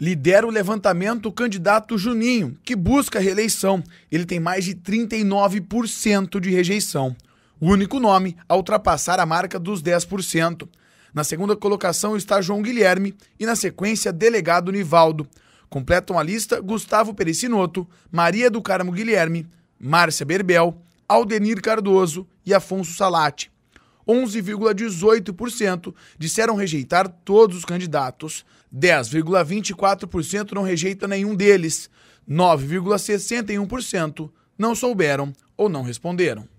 Lidera o levantamento o candidato Juninho, que busca reeleição. Ele tem mais de 39% de rejeição. O único nome a ultrapassar a marca dos 10%. Na segunda colocação está João Guilherme e, na sequência, delegado Nivaldo. Completam a lista Gustavo Perecinoto, Maria do Carmo Guilherme, Márcia Berbel, Aldenir Cardoso e Afonso Salati. 11,18% disseram rejeitar todos os candidatos, 10,24% não rejeitam nenhum deles, 9,61% não souberam ou não responderam.